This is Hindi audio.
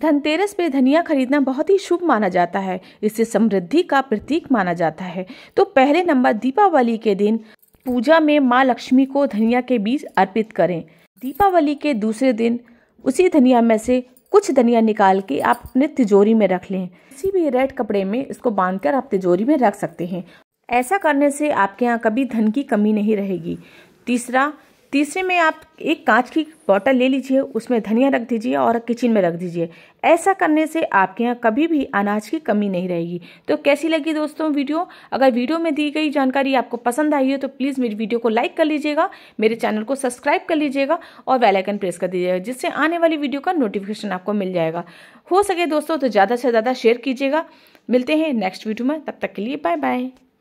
धनतेरस पे धनिया खरीदना बहुत ही शुभ माना जाता है इसे समृद्धि का प्रतीक माना जाता है तो पहले नंबर दीपावली के दिन पूजा में माँ लक्ष्मी को धनिया के बीज अर्पित करें दीपावली के दूसरे दिन उसी धनिया में से कुछ धनिया निकाल के आप अपने तिजोरी में रख लें किसी भी रेड कपड़े में इसको बांधकर आप तिजोरी में रख सकते हैं ऐसा करने से आपके यहाँ कभी धन की कमी नहीं रहेगी तीसरा तीसरे में आप एक कांच की बॉटल ले लीजिए उसमें धनिया रख दीजिए और किचन में रख दीजिए ऐसा करने से आपके यहाँ कभी भी अनाज की कमी नहीं रहेगी तो कैसी लगी दोस्तों वीडियो अगर वीडियो में दी गई जानकारी आपको पसंद आई हो तो प्लीज़ मेरी वीडियो को लाइक कर लीजिएगा मेरे चैनल को सब्सक्राइब कर लीजिएगा और वेलाइकन प्रेस कर दीजिएगा जिससे आने वाली वीडियो का नोटिफिकेशन आपको मिल जाएगा हो सके दोस्तों तो ज़्यादा से ज़्यादा शेयर कीजिएगा मिलते हैं नेक्स्ट वीडियो में तब तक के लिए बाय बाय